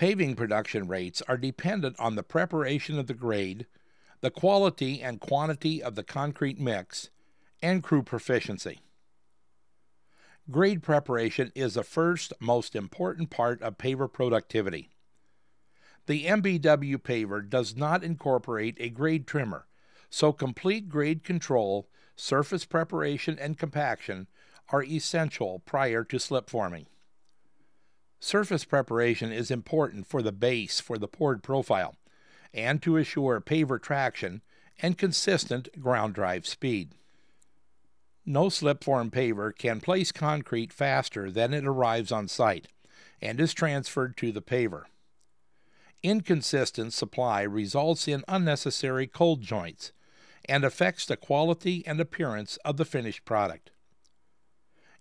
Paving production rates are dependent on the preparation of the grade, the quality and quantity of the concrete mix, and crew proficiency. Grade preparation is the first most important part of paver productivity. The MBW paver does not incorporate a grade trimmer, so complete grade control, surface preparation, and compaction are essential prior to slip forming. Surface preparation is important for the base for the poured profile and to assure paver traction and consistent ground drive speed. No slip form paver can place concrete faster than it arrives on site and is transferred to the paver. Inconsistent supply results in unnecessary cold joints and affects the quality and appearance of the finished product.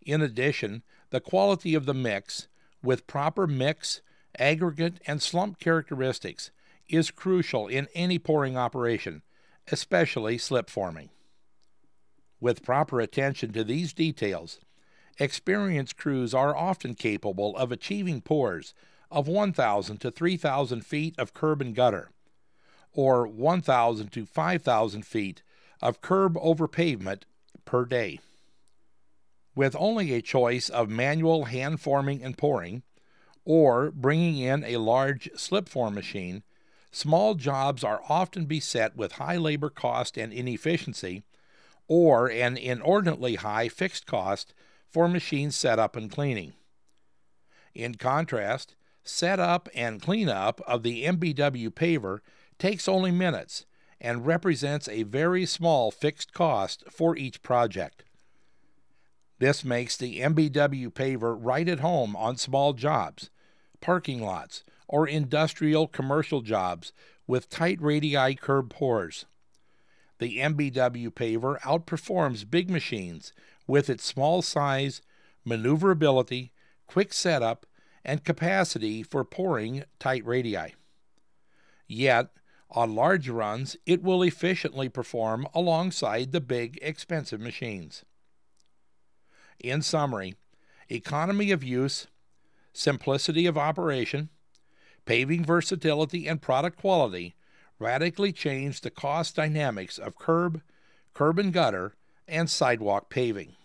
In addition, the quality of the mix with proper mix, aggregate, and slump characteristics is crucial in any pouring operation, especially slip forming. With proper attention to these details, experienced crews are often capable of achieving pours of 1,000 to 3,000 feet of curb and gutter, or 1,000 to 5,000 feet of curb over pavement per day with only a choice of manual hand forming and pouring, or bringing in a large slip form machine, small jobs are often beset with high labor cost and inefficiency, or an inordinately high fixed cost for machine setup and cleaning. In contrast, setup and cleanup of the MBW paver takes only minutes and represents a very small fixed cost for each project. This makes the MBW paver right at home on small jobs, parking lots, or industrial commercial jobs with tight radii curb pores. The MBW paver outperforms big machines with its small size, maneuverability, quick setup, and capacity for pouring tight radii. Yet, on large runs, it will efficiently perform alongside the big, expensive machines in summary, economy of use, simplicity of operation, paving versatility, and product quality radically change the cost dynamics of curb, curb and gutter, and sidewalk paving.